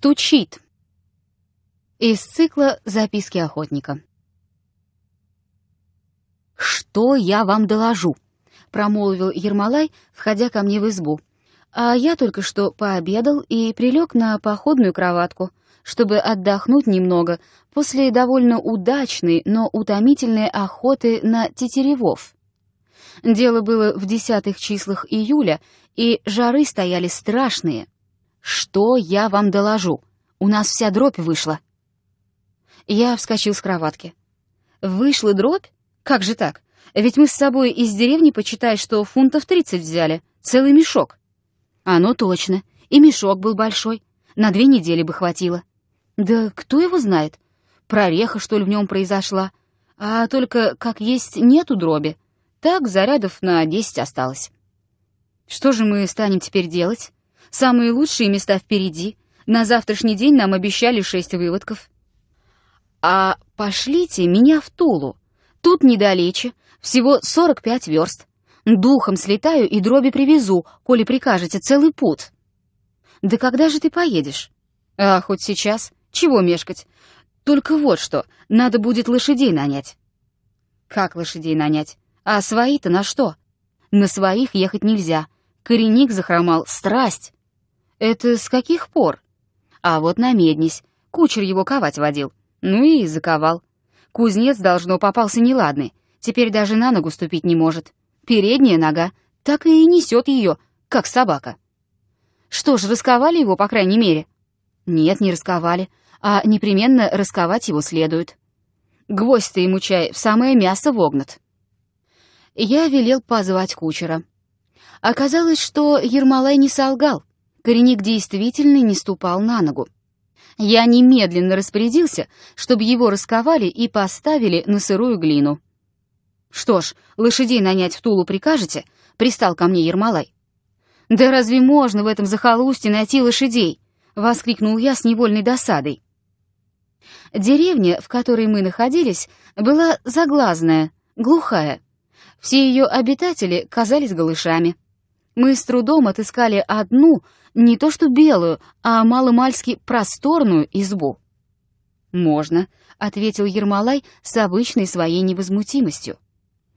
стучит. Из цикла «Записки охотника». «Что я вам доложу?» — промолвил Ермолай, входя ко мне в избу. «А я только что пообедал и прилег на походную кроватку, чтобы отдохнуть немного после довольно удачной, но утомительной охоты на тетеревов». Дело было в десятых числах июля, и жары стояли страшные — «Что я вам доложу? У нас вся дробь вышла». Я вскочил с кроватки. «Вышла дробь? Как же так? Ведь мы с собой из деревни, почитай, что фунтов тридцать взяли. Целый мешок». «Оно точно. И мешок был большой. На две недели бы хватило». «Да кто его знает? Прореха, что ли, в нем произошла? А только, как есть, нету дроби. Так зарядов на десять осталось». «Что же мы станем теперь делать?» Самые лучшие места впереди. На завтрашний день нам обещали шесть выводков. А пошлите меня в Тулу. Тут недалече, всего 45 верст. Духом слетаю и дроби привезу, коли прикажете целый путь. Да когда же ты поедешь? А хоть сейчас. Чего мешкать? Только вот что, надо будет лошадей нанять. Как лошадей нанять? А свои-то на что? На своих ехать нельзя. Коренник захромал. Страсть! Это с каких пор? А вот намеднись. Кучер его ковать водил. Ну и заковал. Кузнец, должно, попался неладный. Теперь даже на ногу ступить не может. Передняя нога так и несет ее, как собака. Что ж, расковали его, по крайней мере? Нет, не расковали. А непременно расковать его следует. Гвоздь-то ему чай в самое мясо вогнат. Я велел позвать кучера. Оказалось, что Ермолай не солгал. Коренник действительно не ступал на ногу. Я немедленно распорядился, чтобы его расковали и поставили на сырую глину. «Что ж, лошадей нанять в Тулу прикажете?» — пристал ко мне Ермолай. «Да разве можно в этом захолустье найти лошадей?» — воскликнул я с невольной досадой. Деревня, в которой мы находились, была заглазная, глухая. Все ее обитатели казались голышами. Мы с трудом отыскали одну, не то что белую, а маломальски просторную избу? «Можно», — ответил Ермолай с обычной своей невозмутимостью.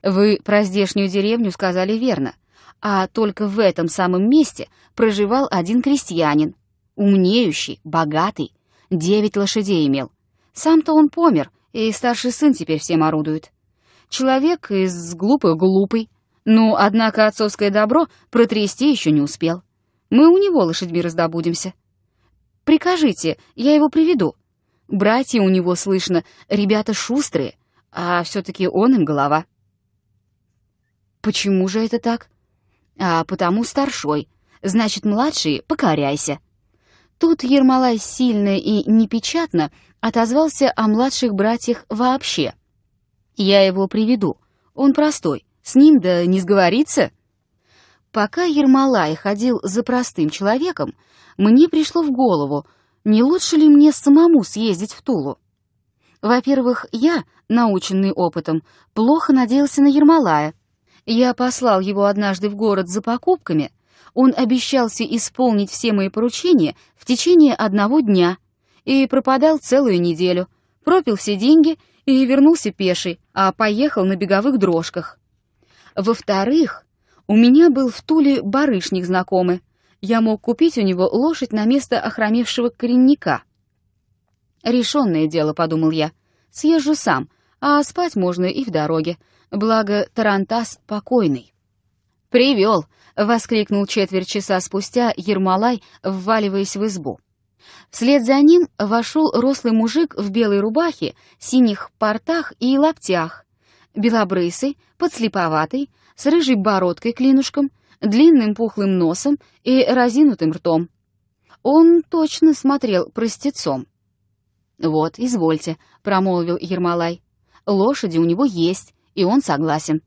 «Вы про здешнюю деревню сказали верно, а только в этом самом месте проживал один крестьянин, умнеющий, богатый, девять лошадей имел. Сам-то он помер, и старший сын теперь всем орудует. Человек из глупых глупый, ну, однако отцовское добро протрясти еще не успел. Мы у него лошадьми раздобудемся. Прикажите, я его приведу. Братья у него, слышно, ребята шустрые, а все-таки он им голова. Почему же это так? А потому старшой. Значит, младший, покоряйся. Тут Ермолай сильно и непечатно отозвался о младших братьях вообще. Я его приведу. Он простой. С ним да не сговорится. Пока Ермолай ходил за простым человеком, мне пришло в голову, не лучше ли мне самому съездить в Тулу. Во-первых, я, наученный опытом, плохо надеялся на Ермолая. Я послал его однажды в город за покупками. Он обещался исполнить все мои поручения в течение одного дня и пропадал целую неделю. Пропил все деньги и вернулся пеший, а поехал на беговых дрожках. Во-вторых, у меня был в Туле барышник знакомый. Я мог купить у него лошадь на место охромевшего коренника. «Решенное дело», — подумал я. «Съезжу сам, а спать можно и в дороге. Благо, Тарантас покойный». «Привел!» — воскликнул четверть часа спустя Ермолай, вваливаясь в избу. Вслед за ним вошел рослый мужик в белой рубахе, синих портах и лаптях, белобрысый, подслеповатый, с рыжей бородкой клинушком, длинным пухлым носом и разинутым ртом. Он точно смотрел простецом. «Вот, извольте», — промолвил Ермолай. «Лошади у него есть, и он согласен».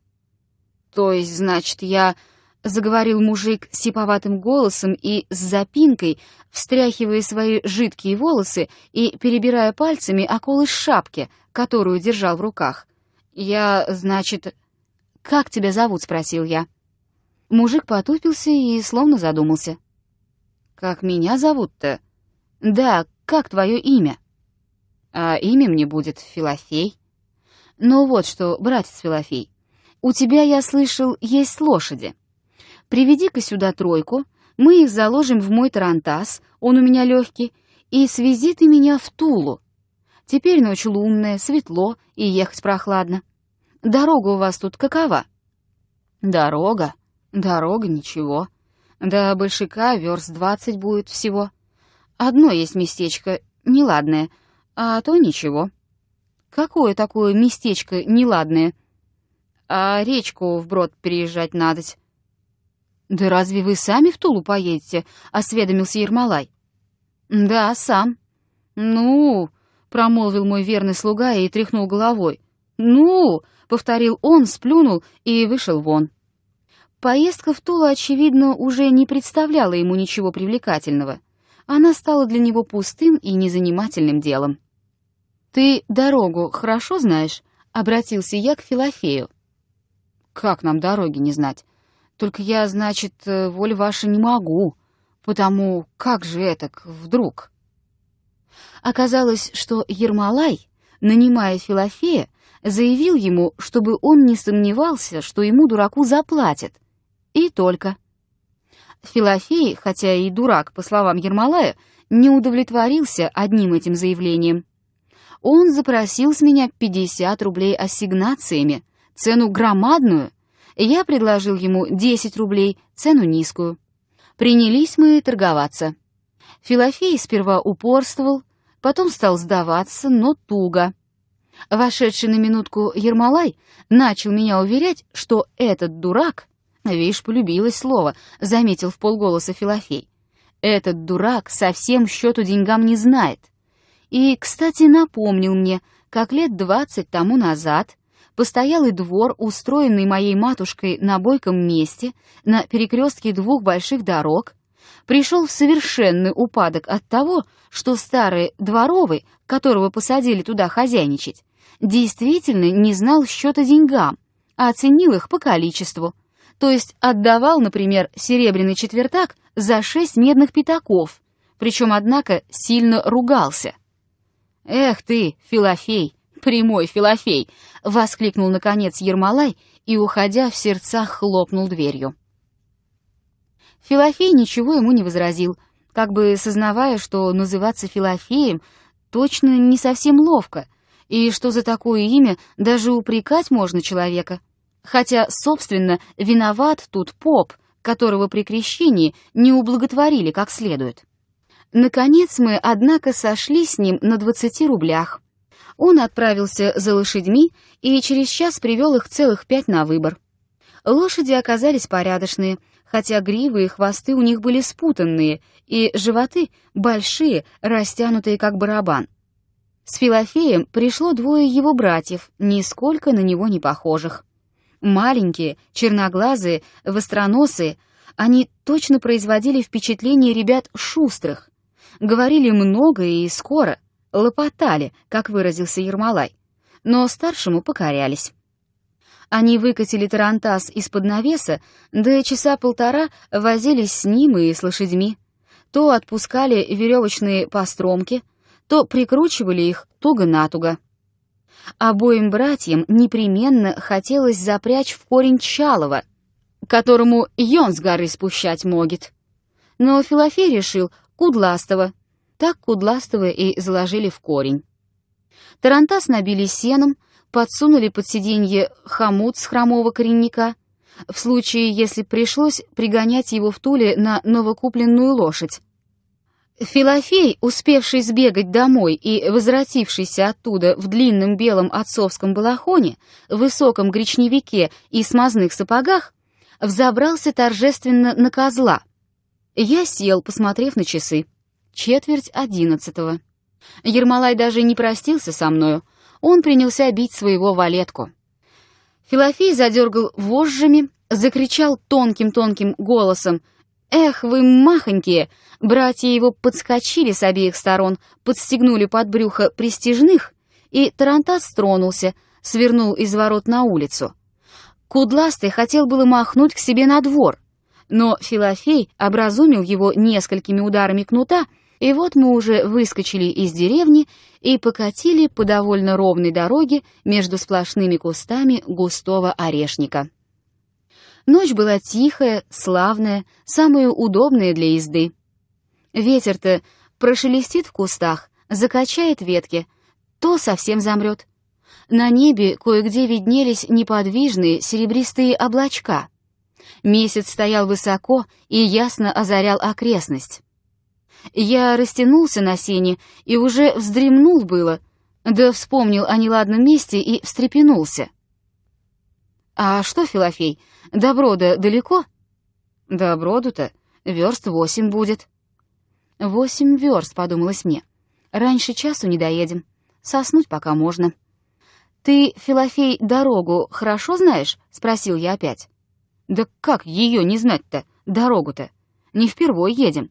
«То есть, значит, я...» — заговорил мужик сиповатым голосом и с запинкой, встряхивая свои жидкие волосы и перебирая пальцами околы шапки, которую держал в руках. «Я, значит...» «Как тебя зовут?» — спросил я. Мужик потупился и словно задумался. «Как меня зовут-то?» «Да, как твое имя?» «А имя мне будет Филофей». «Ну вот что, братец Филофей, у тебя, я слышал, есть лошади. Приведи-ка сюда тройку, мы их заложим в мой тарантас, он у меня легкий, и свези ты меня в Тулу. Теперь ночь лунная, светло и ехать прохладно». Дорога у вас тут какова?» «Дорога? Дорога ничего. До большика верст двадцать будет всего. Одно есть местечко неладное, а то ничего». «Какое такое местечко неладное?» «А речку вброд переезжать надоть». «Да разве вы сами в Тулу поедете?» — осведомился Ермолай. «Да, сам». «Ну...» — промолвил мой верный слуга и тряхнул головой. «Ну, — повторил он, сплюнул и вышел вон. Поездка в Тулу, очевидно, уже не представляла ему ничего привлекательного. Она стала для него пустым и незанимательным делом. «Ты дорогу хорошо знаешь?» — обратился я к Филофею. «Как нам дороги не знать? Только я, значит, э, воль ваша не могу, потому как же это вдруг?» Оказалось, что Ермолай, нанимая Филофея, заявил ему, чтобы он не сомневался, что ему дураку заплатят. И только. Филофей, хотя и дурак, по словам Ермолая, не удовлетворился одним этим заявлением. Он запросил с меня 50 рублей ассигнациями, цену громадную. Я предложил ему 10 рублей, цену низкую. Принялись мы торговаться. Филофей сперва упорствовал, потом стал сдаваться, но туго. Вошедший на минутку Ермолай начал меня уверять, что этот дурак, вишь, полюбилось слово, заметил в полголоса Филофей. Этот дурак совсем счету деньгам не знает. И, кстати, напомнил мне, как лет двадцать тому назад постоялый двор, устроенный моей матушкой на бойком месте, на перекрестке двух больших дорог, пришел в совершенный упадок от того, что старый дворовый, которого посадили туда хозяйничать, действительно не знал счета деньгам, а оценил их по количеству. То есть отдавал, например, серебряный четвертак за шесть медных пятаков, причем, однако, сильно ругался. «Эх ты, Филофей, прямой Филофей!» — воскликнул, наконец, Ермолай и, уходя, в сердцах хлопнул дверью. Филофей ничего ему не возразил, как бы сознавая, что называться Филофеем точно не совсем ловко — и что за такое имя даже упрекать можно человека. Хотя, собственно, виноват тут поп, которого при крещении не ублаготворили как следует. Наконец мы, однако, сошли с ним на 20 рублях. Он отправился за лошадьми и через час привел их целых пять на выбор. Лошади оказались порядочные, хотя гривы и хвосты у них были спутанные, и животы большие, растянутые как барабан. С Филофеем пришло двое его братьев, нисколько на него не похожих. Маленькие, черноглазые, востроносые, они точно производили впечатление ребят шустрых. Говорили много и скоро, лопотали, как выразился Ермолай, но старшему покорялись. Они выкатили тарантас из-под навеса, да часа полтора возились с ним и с лошадьми. То отпускали веревочные постромки — то прикручивали их туго-натуго. Обоим братьям непременно хотелось запрячь в корень Чалова, которому ён с горы спущать могет. Но Филофей решил Кудластого. Так Кудластого и заложили в корень. Тарантас набили сеном, подсунули под сиденье хомут с хромого коренника, в случае, если пришлось пригонять его в Туле на новокупленную лошадь. Филофей, успевший сбегать домой и возвратившийся оттуда в длинном белом отцовском балахоне, высоком гречневике и смазных сапогах, взобрался торжественно на козла. Я сел, посмотрев на часы. Четверть одиннадцатого. Ермолай даже не простился со мною. Он принялся бить своего валетку. Филофей задергал вожжами, закричал тонким-тонким голосом — Эх, вы махонькие! Братья его подскочили с обеих сторон, подстегнули под брюхо пристижных, и тарантас стронулся, свернул из ворот на улицу. Кудластый хотел было махнуть к себе на двор, но Филофей образумил его несколькими ударами кнута, и вот мы уже выскочили из деревни и покатили по довольно ровной дороге между сплошными кустами густого орешника. Ночь была тихая, славная, самая удобная для езды. Ветер-то прошелестит в кустах, закачает ветки, то совсем замрет. На небе кое-где виднелись неподвижные серебристые облачка. Месяц стоял высоко и ясно озарял окрестность. Я растянулся на сене и уже вздремнул было, да вспомнил о неладном месте и встрепенулся. «А что, Филофей, до далеко доброду Броду-то верст восемь будет». «Восемь верст», — подумалось мне. «Раньше часу не доедем. Соснуть пока можно». «Ты, Филофей, дорогу хорошо знаешь?» — спросил я опять. «Да как ее не знать-то, дорогу-то? Не впервой едем».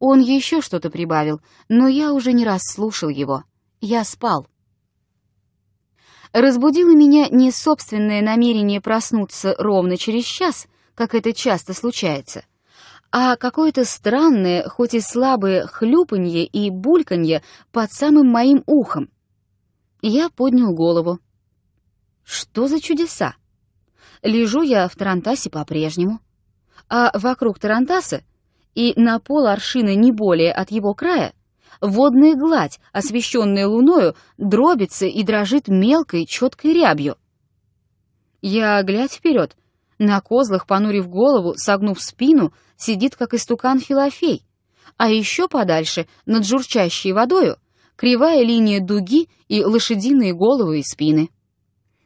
Он еще что-то прибавил, но я уже не раз слушал его. Я спал разбудило меня не собственное намерение проснуться ровно через час, как это часто случается, а какое-то странное, хоть и слабое хлюпанье и бульканье под самым моим ухом. Я поднял голову. Что за чудеса? Лежу я в тарантасе по-прежнему, а вокруг тарантаса и на пол аршина не более от его края — водная гладь, освещенная луною, дробится и дрожит мелкой четкой рябью. Я, глядь вперед, на козлах, понурив голову, согнув спину, сидит, как истукан Филофей. А еще подальше, над журчащей водою, кривая линия дуги и лошадиные головы и спины.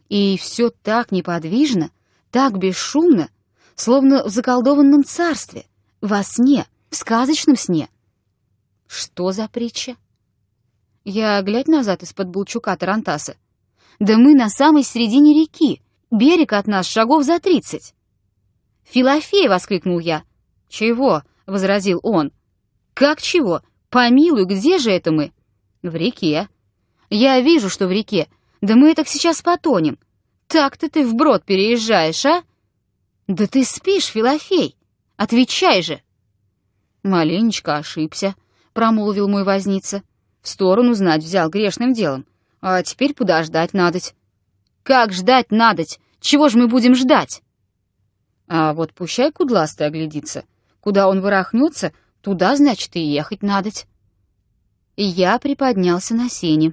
И все так неподвижно, так бесшумно, словно в заколдованном царстве, во сне, в сказочном сне — что за притча? Я глядь назад из-под булчука Тарантаса. Да мы на самой середине реки. Берег от нас шагов за тридцать. «Филофей!» — воскликнул я. «Чего?» — возразил он. «Как чего? Помилуй, где же это мы?» «В реке». «Я вижу, что в реке. Да мы так сейчас потонем. Так-то ты вброд переезжаешь, а?» «Да ты спишь, Филофей! Отвечай же!» Маленечко ошибся промолвил мой возница. В сторону знать взял грешным делом. А теперь куда ждать надоть. Как ждать надоть? Чего ж мы будем ждать? А вот пущай кудластый оглядится. Куда он вырахнется, туда, значит, и ехать надоть. Я приподнялся на сене.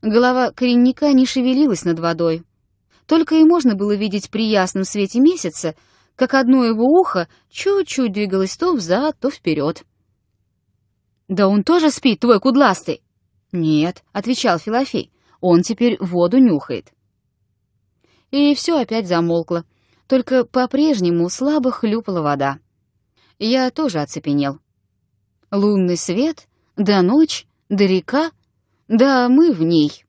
Голова коренника не шевелилась над водой. Только и можно было видеть при ясном свете месяца, как одно его ухо чуть-чуть двигалось то взад, то вперед. «Да он тоже спит, твой кудластый!» «Нет», — отвечал Филофей, — «он теперь воду нюхает». И все опять замолкло, только по-прежнему слабо хлюпала вода. Я тоже оцепенел. Лунный свет, да ночь, да река, да мы в ней.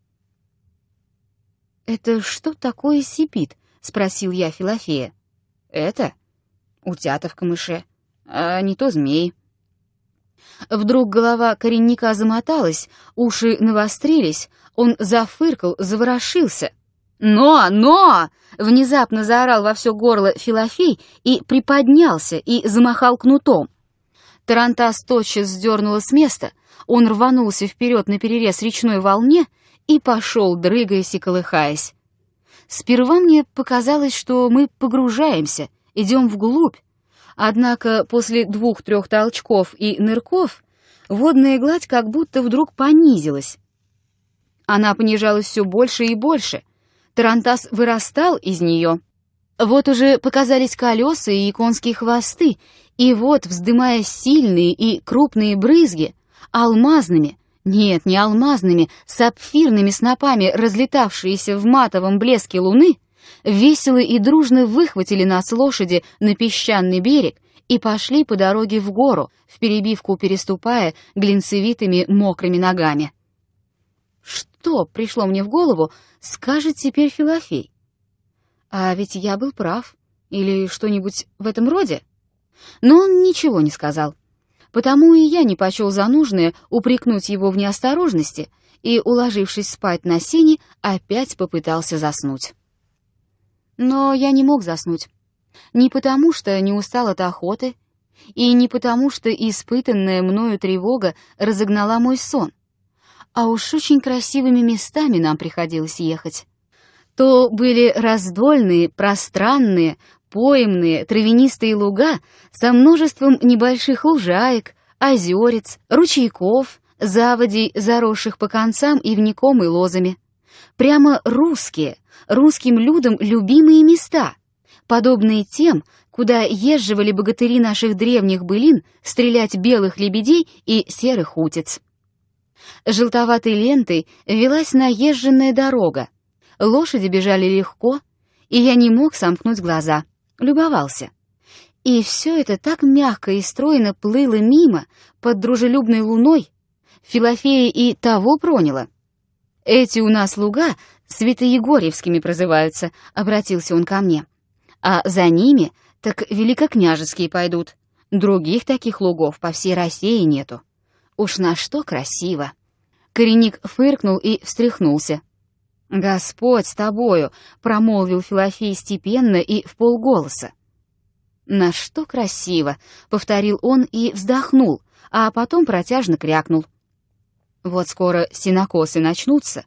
«Это что такое сипит?» — спросил я Филофея. «Это? Утята в камыше, а не то змеи». Вдруг голова коренника замоталась, уши навострились, он зафыркал, заворошился. «Но! Но!» — внезапно заорал во все горло Филофей и приподнялся, и замахал кнутом. Тарантас тотчас сдернула с места, он рванулся вперед на перерез речной волне и пошел, дрыгаясь и колыхаясь. Сперва мне показалось, что мы погружаемся, идем вглубь, Однако после двух-трех толчков и нырков водная гладь как будто вдруг понизилась. Она понижалась все больше и больше. Тарантас вырастал из нее. Вот уже показались колеса и конские хвосты, и вот, вздымая сильные и крупные брызги, алмазными, нет, не алмазными, сапфирными снопами, разлетавшиеся в матовом блеске луны — весело и дружно выхватили нас лошади на песчаный берег и пошли по дороге в гору, в перебивку переступая глинцевитыми мокрыми ногами. «Что?» — пришло мне в голову, скажет теперь Филофей. «А ведь я был прав» или что-нибудь в этом роде. Но он ничего не сказал. Потому и я не почел за нужное упрекнуть его в неосторожности и, уложившись спать на сене, опять попытался заснуть. Но я не мог заснуть. Не потому, что не устал от охоты, и не потому, что испытанная мною тревога разогнала мой сон. А уж очень красивыми местами нам приходилось ехать. То были раздольные, пространные, поймные, травянистые луга со множеством небольших лужаек, озерец, ручейков, заводей, заросших по концам ивником и лозами. Прямо русские, русским людям любимые места, подобные тем, куда езживали богатыри наших древних былин стрелять белых лебедей и серых утиц. Желтоватой лентой велась наезженная дорога. Лошади бежали легко, и я не мог сомкнуть глаза. Любовался. И все это так мягко и стройно плыло мимо, под дружелюбной луной. Филофея и того проняло. «Эти у нас луга Святоегорьевскими прозываются», — обратился он ко мне. «А за ними так великокняжеские пойдут. Других таких лугов по всей России нету. Уж на что красиво!» Коренник фыркнул и встряхнулся. «Господь с тобою!» — промолвил Филофей степенно и в полголоса. «На что красиво!» — повторил он и вздохнул, а потом протяжно крякнул. Вот скоро сенокосы начнутся,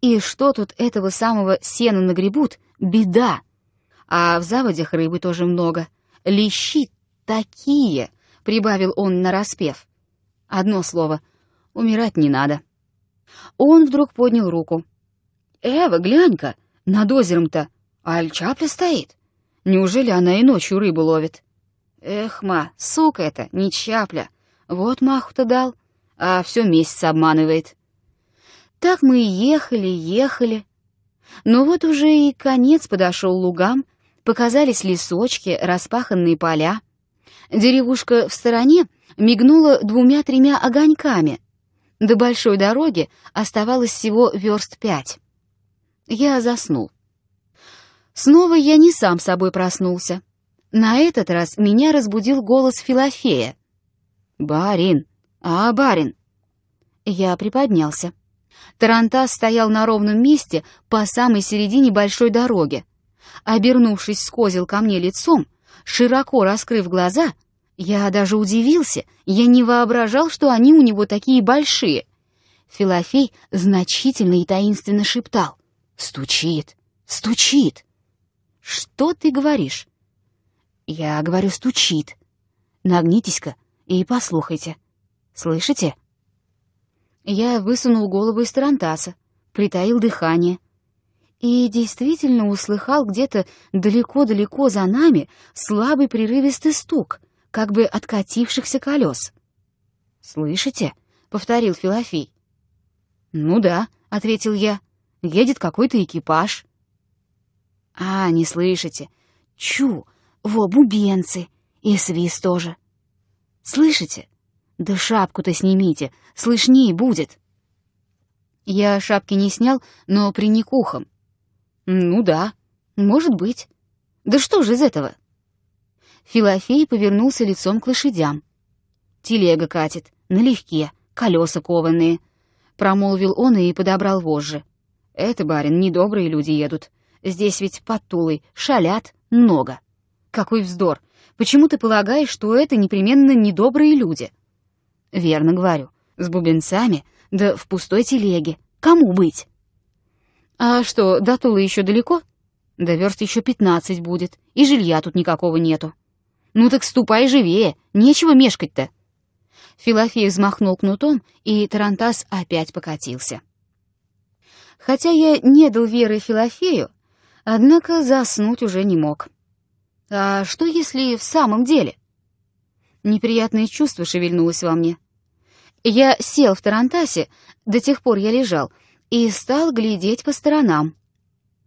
и что тут этого самого сена нагребут? Беда! А в заводях рыбы тоже много. Лещи такие!» — прибавил он нараспев. «Одно слово. Умирать не надо». Он вдруг поднял руку. «Эва, глянь-ка, над озером-то аль чапля стоит. Неужели она и ночью рыбу ловит?» «Эх, ма, сука это, не чапля. Вот маху-то дал» а все месяц обманывает. Так мы и ехали, ехали. Но вот уже и конец подошел лугам, показались лесочки, распаханные поля. Деревушка в стороне мигнула двумя-тремя огоньками. До большой дороги оставалось всего верст пять. Я заснул. Снова я не сам собой проснулся. На этот раз меня разбудил голос Филофея. «Барин, «А, барин!» Я приподнялся. Тарантас стоял на ровном месте по самой середине большой дороги. Обернувшись с ко мне лицом, широко раскрыв глаза, я даже удивился, я не воображал, что они у него такие большие. Филофей значительно и таинственно шептал. «Стучит! Стучит!» «Что ты говоришь?» «Я говорю, стучит. Нагнитесь-ка и послухайте». Слышите?» Я высунул голову из тарантаса, притаил дыхание и действительно услыхал где-то далеко-далеко за нами слабый прерывистый стук, как бы откатившихся колес. «Слышите?» — повторил Филофей. «Ну да», — ответил я, — «едет какой-то экипаж». «А, не слышите? Чу, во, бубенцы, и свист тоже. Слышите? «Да шапку-то снимите, слышней будет!» Я шапки не снял, но приник ухом. «Ну да, может быть. Да что же из этого?» Филофей повернулся лицом к лошадям. «Телега катит, налегке, колеса кованые», — промолвил он и подобрал вожжи. «Это, барин, недобрые люди едут. Здесь ведь под Тулой шалят много». «Какой вздор! Почему ты полагаешь, что это непременно недобрые люди?» Верно говорю. С бубенцами, да в пустой телеге. Кому быть? А что, до Тулы еще далеко? Да верст еще пятнадцать будет, и жилья тут никакого нету. Ну так ступай живее, нечего мешкать-то. Филофей взмахнул кнутом, и Тарантас опять покатился. Хотя я не дал веры Филофею, однако заснуть уже не мог. А что если в самом деле? Неприятное чувство шевельнулось во мне. Я сел в тарантасе, до тех пор я лежал, и стал глядеть по сторонам.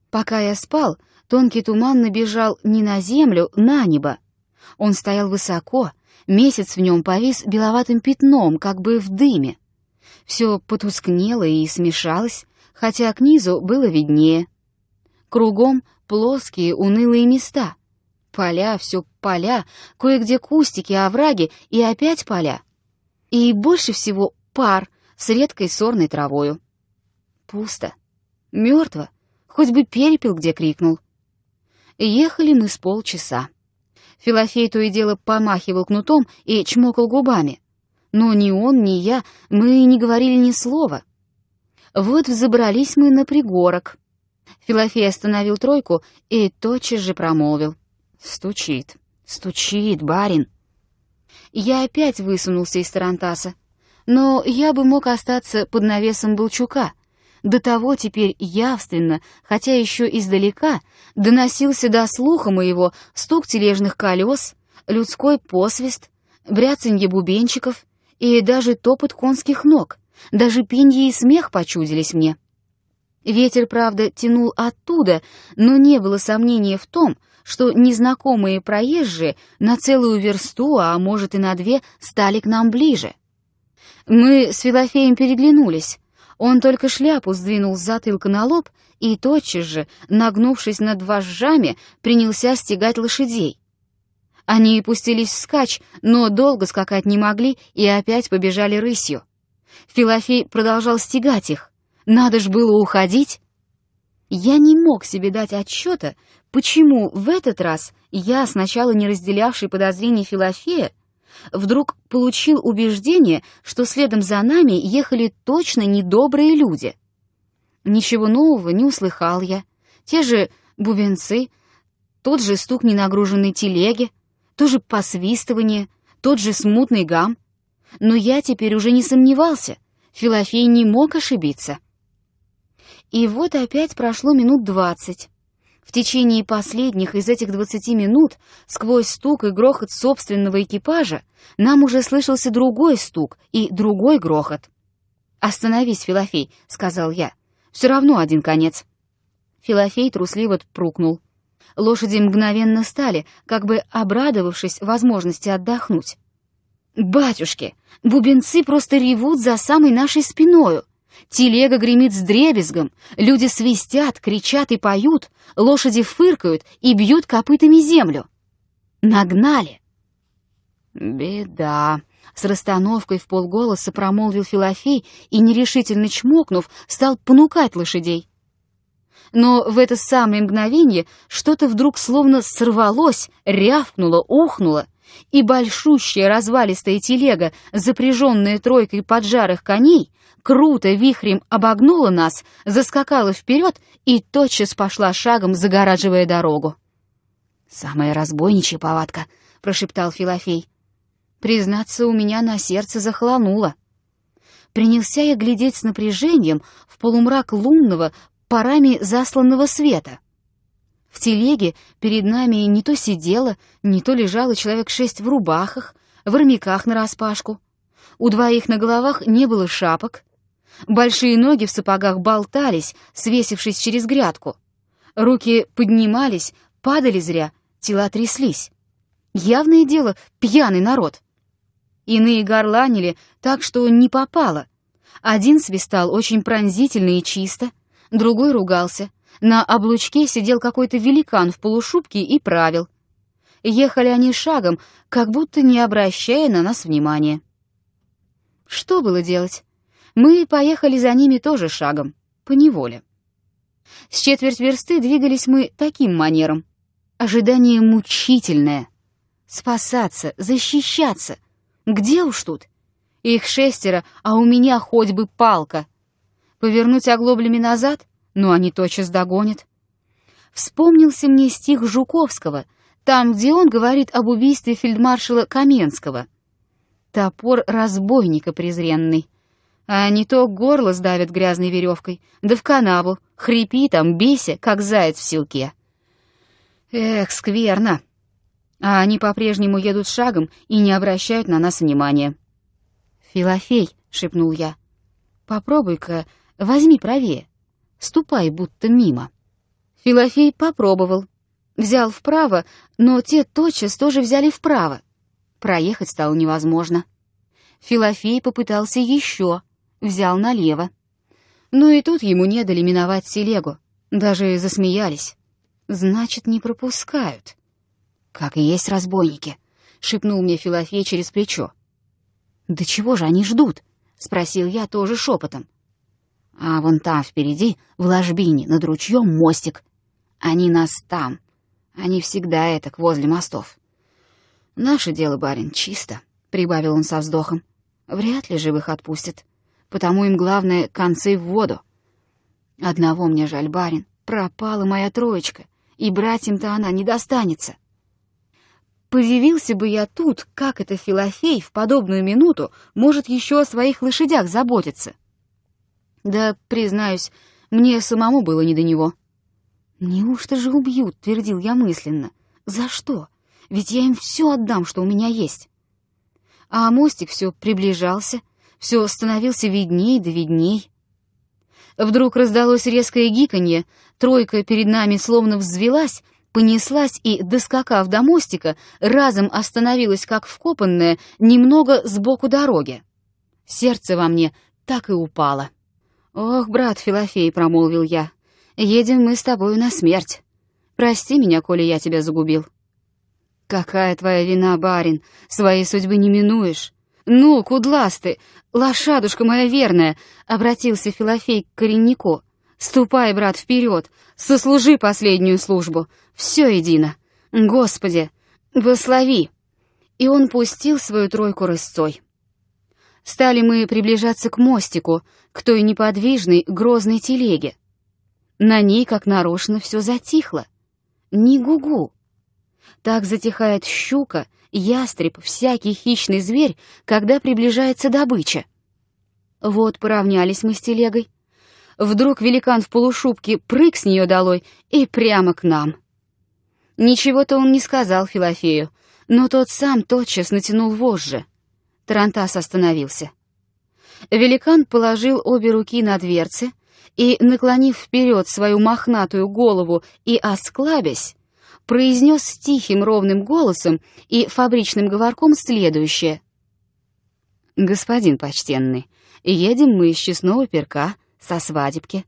Пока я спал, тонкий туман набежал не на землю, на небо. Он стоял высоко, месяц в нем повис беловатым пятном, как бы в дыме. Все потускнело и смешалось, хотя к низу было виднее. Кругом плоские унылые места. Поля, все поля, кое-где кустики, овраги и опять поля. И больше всего пар с редкой сорной травою. Пусто. Мертво. Хоть бы перепел, где крикнул. Ехали мы с полчаса. Филофей то и дело помахивал кнутом и чмокал губами. Но ни он, ни я, мы не говорили ни слова. Вот взобрались мы на пригорок. Филофей остановил тройку и тотчас же промолвил. «Стучит, стучит, барин!» я опять высунулся из тарантаса. Но я бы мог остаться под навесом Болчука. До того теперь явственно, хотя еще издалека, доносился до слуха моего стук тележных колес, людской посвист, бряцанье бубенчиков и даже топот конских ног, даже пенье и смех почудились мне. Ветер, правда, тянул оттуда, но не было сомнения в том, что незнакомые проезжие на целую версту, а может и на две, стали к нам ближе. Мы с Филофеем переглянулись. Он только шляпу сдвинул с затылка на лоб и тотчас же, нагнувшись над вожжами, принялся стегать лошадей. Они пустились вскачь, но долго скакать не могли и опять побежали рысью. Филофей продолжал стегать их. Надо ж было уходить. Я не мог себе дать отчета, Почему в этот раз я, сначала не разделявший подозрений Филофея, вдруг получил убеждение, что следом за нами ехали точно недобрые люди? Ничего нового не услыхал я. Те же бубенцы, тот же стук ненагруженной телеги, то же посвистывание, тот же смутный гам. Но я теперь уже не сомневался, Филофей не мог ошибиться. И вот опять прошло минут двадцать. В течение последних из этих 20 минут, сквозь стук и грохот собственного экипажа, нам уже слышался другой стук и другой грохот. «Остановись, Филофей», — сказал я. «Все равно один конец». Филофей трусливо прукнул. Лошади мгновенно стали, как бы обрадовавшись возможности отдохнуть. «Батюшки, бубенцы просто ревут за самой нашей спиною!» Телега гремит с дребезгом, люди свистят, кричат и поют, лошади фыркают и бьют копытами землю. Нагнали. «Беда», — с расстановкой в полголоса промолвил Филофей и, нерешительно чмокнув, стал понукать лошадей. Но в это самое мгновение что-то вдруг словно сорвалось, рявкнуло, ухнуло и большущая развалистая телега, запряженная тройкой поджарых коней, круто вихрем обогнула нас, заскакала вперед и тотчас пошла шагом, загораживая дорогу. «Самая разбойничья повадка», — прошептал Филофей. «Признаться, у меня на сердце захолонуло». Принялся я глядеть с напряжением в полумрак лунного, парами засланного света — в телеге перед нами не то сидело, не то лежало человек шесть в рубахах, в армяках нараспашку. У двоих на головах не было шапок. Большие ноги в сапогах болтались, свесившись через грядку. Руки поднимались, падали зря, тела тряслись. Явное дело, пьяный народ. Иные горланили так, что не попало. Один свистал очень пронзительно и чисто, другой ругался — на облучке сидел какой-то великан в полушубке и правил. Ехали они шагом, как будто не обращая на нас внимания. Что было делать? Мы поехали за ними тоже шагом, по неволе. С четверть версты двигались мы таким манером. Ожидание мучительное. Спасаться, защищаться. Где уж тут? Их шестеро, а у меня хоть бы палка. Повернуть оглоблями назад — но они тотчас догонят. Вспомнился мне стих Жуковского, там, где он говорит об убийстве фельдмаршала Каменского. Топор разбойника презренный. А не то горло сдавят грязной веревкой, да в канаву, хрипи там, бейся, как заяц в селке. Эх, скверно. А они по-прежнему едут шагом и не обращают на нас внимания. «Филофей», — шепнул я, — «попробуй-ка, возьми правее» ступай будто мимо. Филофей попробовал. Взял вправо, но те тотчас тоже взяли вправо. Проехать стало невозможно. Филофей попытался еще, взял налево. Но ну и тут ему не дали миновать селегу, даже засмеялись. Значит, не пропускают. Как и есть разбойники, шепнул мне Филофей через плечо. Да чего же они ждут? спросил я тоже шепотом. А вон там впереди, в ложбине, над ручьем мостик. Они нас там. Они всегда этак, возле мостов. Наше дело, барин, чисто, — прибавил он со вздохом. Вряд ли живых отпустят. Потому им главное — концы в воду. Одного мне жаль, барин. Пропала моя троечка, и братьям-то она не достанется. Подивился бы я тут, как это Филофей в подобную минуту может еще о своих лошадях заботиться. — да, признаюсь, мне самому было не до него. «Неужто же убьют?» — твердил я мысленно. «За что? Ведь я им все отдам, что у меня есть». А мостик все приближался, все становился видней да видней. Вдруг раздалось резкое гиканье, тройка перед нами словно взвелась, понеслась и, доскакав до мостика, разом остановилась, как вкопанная, немного сбоку дороги. Сердце во мне так и упало. «Ох, брат Филофей», — промолвил я, — «едем мы с тобою на смерть. Прости меня, коли я тебя загубил». «Какая твоя вина, барин? Своей судьбы не минуешь». «Ну, кудласты, лошадушка моя верная!» — обратился Филофей к кореннику. «Ступай, брат, вперед! Сослужи последнюю службу! Все едино! Господи, благослови!» И он пустил свою тройку рысцой. Стали мы приближаться к мостику, к той неподвижной, грозной телеге. На ней, как нарочно, все затихло. Ни гугу. Так затихает щука, ястреб, всякий хищный зверь, когда приближается добыча. Вот поравнялись мы с телегой. Вдруг великан в полушубке прыг с нее долой и прямо к нам. Ничего-то он не сказал Филофею, но тот сам тотчас натянул вожжи. Тарантас остановился. Великан положил обе руки на дверцы и, наклонив вперед свою мохнатую голову и осклабясь, произнес тихим ровным голосом и фабричным говорком следующее. «Господин почтенный, едем мы из честного перка со свадебки.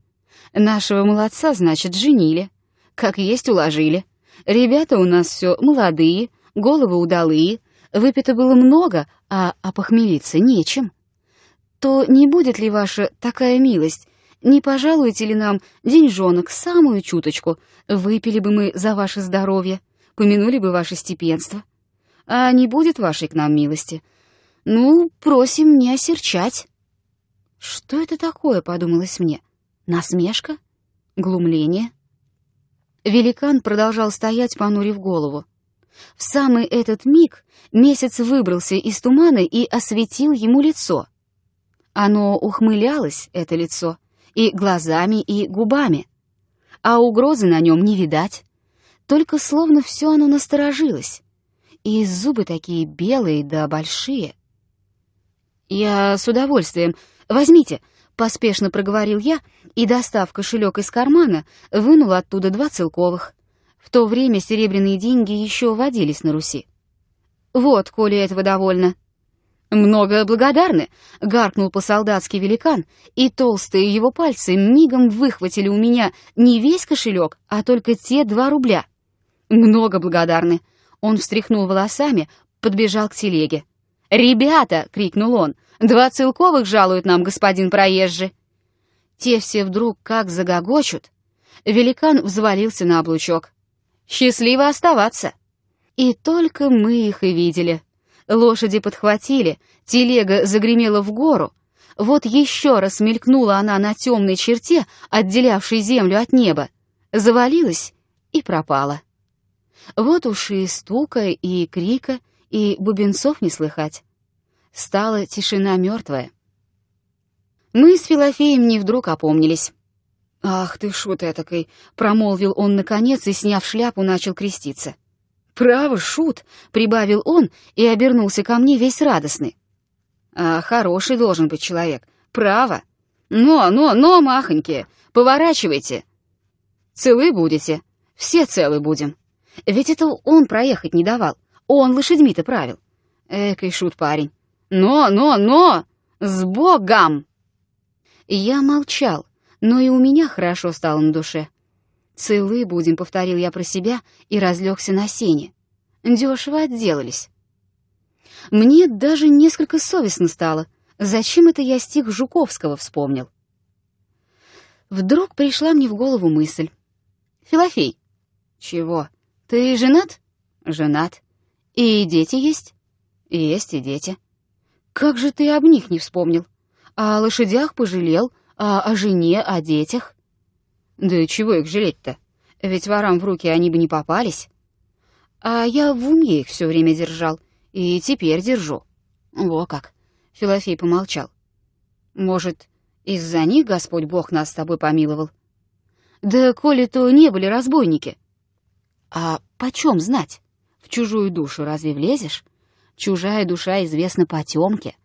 Нашего молодца, значит, женили. Как есть, уложили. Ребята у нас все молодые, головы удалые, выпито было много, а опохмелиться а нечем» то не будет ли ваша такая милость? Не пожалуете ли нам деньжонок, самую чуточку? Выпили бы мы за ваше здоровье, помянули бы ваше степенство. А не будет вашей к нам милости. Ну, просим не осерчать». «Что это такое?» — подумалось мне. «Насмешка? Глумление?» Великан продолжал стоять, понурив голову. В самый этот миг месяц выбрался из тумана и осветил ему лицо — оно ухмылялось, это лицо, и глазами, и губами. А угрозы на нем не видать. Только словно все оно насторожилось. И зубы такие белые да большие. «Я с удовольствием. Возьмите», — поспешно проговорил я и, достав кошелек из кармана, вынул оттуда два целковых. В то время серебряные деньги еще водились на Руси. «Вот, коли этого довольно». «Много благодарны!» — гаркнул по-солдатски великан, и толстые его пальцы мигом выхватили у меня не весь кошелек, а только те два рубля. «Много благодарны!» — он встряхнул волосами, подбежал к телеге. «Ребята!» — крикнул он. «Два целковых жалуют нам, господин проезжий!» Те все вдруг как загогочут. Великан взвалился на облучок. «Счастливо оставаться!» И только мы их и видели — Лошади подхватили, телега загремела в гору. Вот еще раз мелькнула она на темной черте, отделявшей землю от неба, завалилась и пропала. Вот уж и стука, и крика, и бубенцов не слыхать. Стала тишина мертвая. Мы с Филофеем не вдруг опомнились. «Ах ты ж вот этакой!» — промолвил он наконец и, сняв шляпу, начал креститься. «Право, шут!» — прибавил он и обернулся ко мне весь радостный. «А хороший должен быть человек. Право! Но, но, но, махонькие! Поворачивайте!» «Целы будете. Все целы будем. Ведь это он проехать не давал. Он лошадьми-то правил. Экой шут парень. Но, но, но! С Богом!» Я молчал, но и у меня хорошо стало на душе. «Целы будем», — повторил я про себя и разлегся на сене. Дёшево отделались. Мне даже несколько совестно стало. Зачем это я стих Жуковского вспомнил? Вдруг пришла мне в голову мысль. «Филофей». «Чего? Ты женат?» «Женат. И дети есть?» «Есть и дети». «Как же ты об них не вспомнил? О лошадях пожалел, а о жене, о детях?» Да чего их жалеть-то? Ведь ворам в руки они бы не попались. А я в уме их все время держал. И теперь держу. Во как. Филофей помолчал. Может, из-за них Господь Бог нас с тобой помиловал? Да коли то не были разбойники. А почем знать? В чужую душу разве влезешь? Чужая душа известна потемке.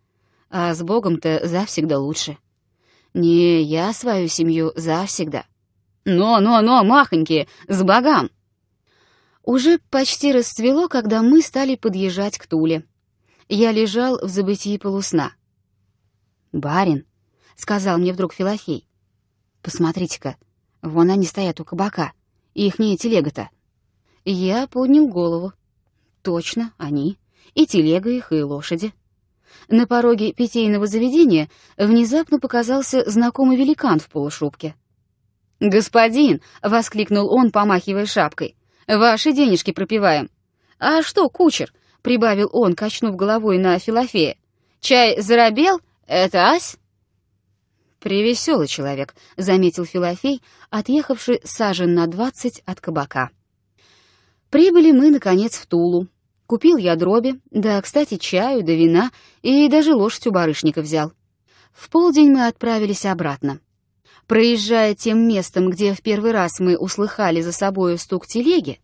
А с Богом-то завсегда лучше. Не, я свою семью завсегда. «Но-но-но, махонькие, с богам!» Уже почти расцвело, когда мы стали подъезжать к Туле. Я лежал в забытии полусна. «Барин», — сказал мне вдруг Филофей, — «посмотрите-ка, вон они стоят у кабака, ихняя телега-то». Я поднял голову. Точно, они. И телега их, и лошади. На пороге питейного заведения внезапно показался знакомый великан в полушубке — «Господин!» — воскликнул он, помахивая шапкой. «Ваши денежки пропиваем». «А что, кучер?» — прибавил он, качнув головой на Филофея. «Чай заробел? Это ась?» «Превеселый человек», — заметил Филофей, отъехавший сажен на двадцать от кабака. Прибыли мы, наконец, в Тулу. Купил я дроби, да, кстати, чаю, да вина, и даже лошадь у барышника взял. В полдень мы отправились обратно. Проезжая тем местом, где в первый раз мы услыхали за собою стук телеги,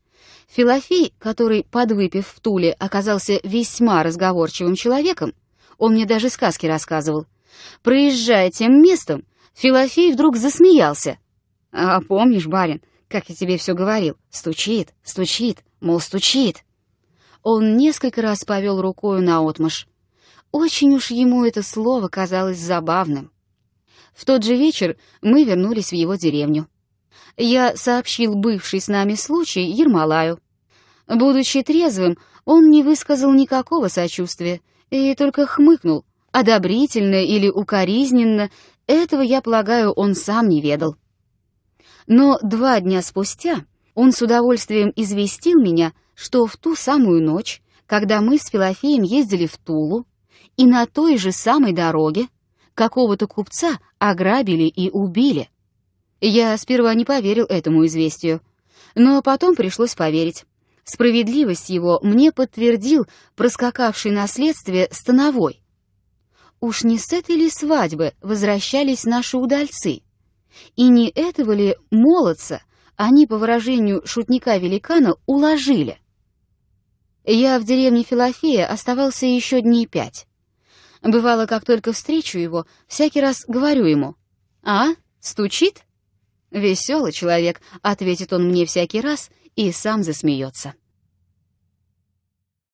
Филофей, который, подвыпив в Туле, оказался весьма разговорчивым человеком, он мне даже сказки рассказывал, проезжая тем местом, Филофей вдруг засмеялся. «А помнишь, барин, как я тебе все говорил? Стучит, стучит, мол, стучит». Он несколько раз повел рукою наотмашь. Очень уж ему это слово казалось забавным. В тот же вечер мы вернулись в его деревню. Я сообщил бывший с нами случай Ермолаю. Будучи трезвым, он не высказал никакого сочувствия и только хмыкнул, одобрительно или укоризненно, этого, я полагаю, он сам не ведал. Но два дня спустя он с удовольствием известил меня, что в ту самую ночь, когда мы с Филофеем ездили в Тулу, и на той же самой дороге какого-то купца ограбили и убили. Я сперва не поверил этому известию, но потом пришлось поверить. Справедливость его мне подтвердил проскакавший наследствие Становой. Уж не с этой ли свадьбы возвращались наши удальцы? И не этого ли молодца они, по выражению шутника-великана, уложили? Я в деревне Филофея оставался еще дней пять. Бывало, как только встречу его, всякий раз говорю ему «А, стучит?» «Веселый человек», — ответит он мне всякий раз и сам засмеется.